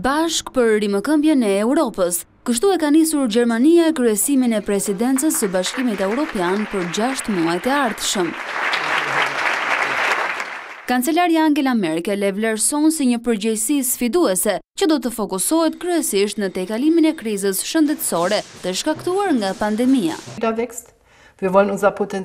bashk për rimëkëmbjen e Europës. Kështu e ka nisur Gjermania e kryesimin e presidencës së bashkimit Europian për 6 muajt e artëshëm. Kancelarja Angela Merkel e vlerëson si një përgjësi sfiduese që do të fokusohet kryesisht në te kalimin e krizës shëndetsore të shkaktuar nga pandemija.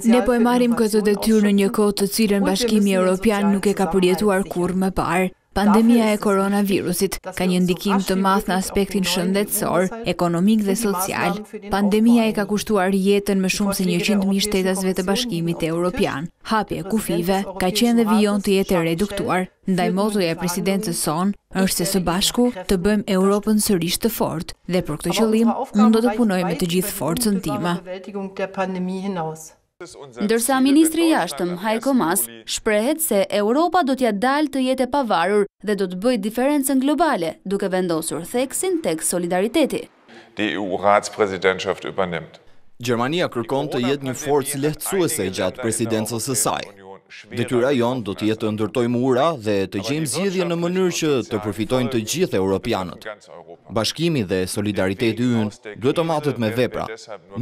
Ne po e marim këtë dhe tyrë në një kohë të cilën po bashkimi Europian nuk e ka përjetuar kur më parë. Pandemia e koronavirusit ka një ndikim të math në aspektin shëndetsor, ekonomik dhe social. Pandemia e ka kushtuar jetën më shumë se një qindëmi shtetasve të bashkimit e Europian. Hapje kufive ka qenë dhe vion të jetë reduktuar, ndaj motuja e presidentës son është se së bashku të bëjmë Europën sërisht të fort, dhe për këtë qëllim, unë do të punoj me të gjithë forcën tima. Ndërsa Ministri Jashtëm, Hajko Mas, shprehet se Europa do t'ja dalë të jetë e pavarur dhe do të bëjt diferencën globale, duke vendosur theksin tek solidariteti. Gjermania kërkon të jetë një forcë lehtësuese gjatë presidencës e saj. Detyra jonë do të jetë të ndërtoj ura dhe të gjimë zjedhje në mënyrë që të përfitojnë të gjithë europianët. Bashkimi dhe solidariteti unë duhet të matët me vepra.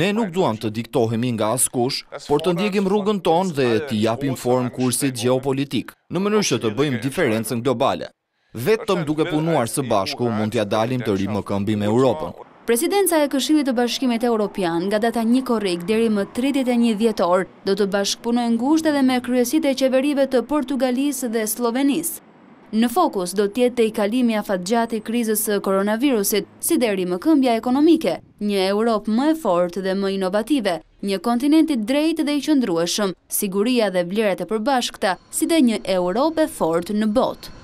Ne nuk duham të diktohemi nga askush, por të ndjekim rrugën tonë dhe të japim form kursit geopolitik, në mënyrë që të bëjmë diferencën globale. Vetëm duke punuar së bashku mund t'ja dalim të rrimë këmbi me Europën. Presidenca e Këshillit të Bashkimit Evropian, nga data 1 korrik deri më 31 dhjetor, do të në ngushtë edhe me kryesit e qeverive të Portugalisë dhe Slovenisë. Në fokus do të jetë tejkalimi afatgjatë i krizës së koronavirusit, si deri më këmbja ekonomike, një Europë më e fortë dhe më inovative, një kontinent i drejtë dhe i qëndrueshëm, siguria dhe vlerat e përbashkëta, si dhe një Europë efort në botë.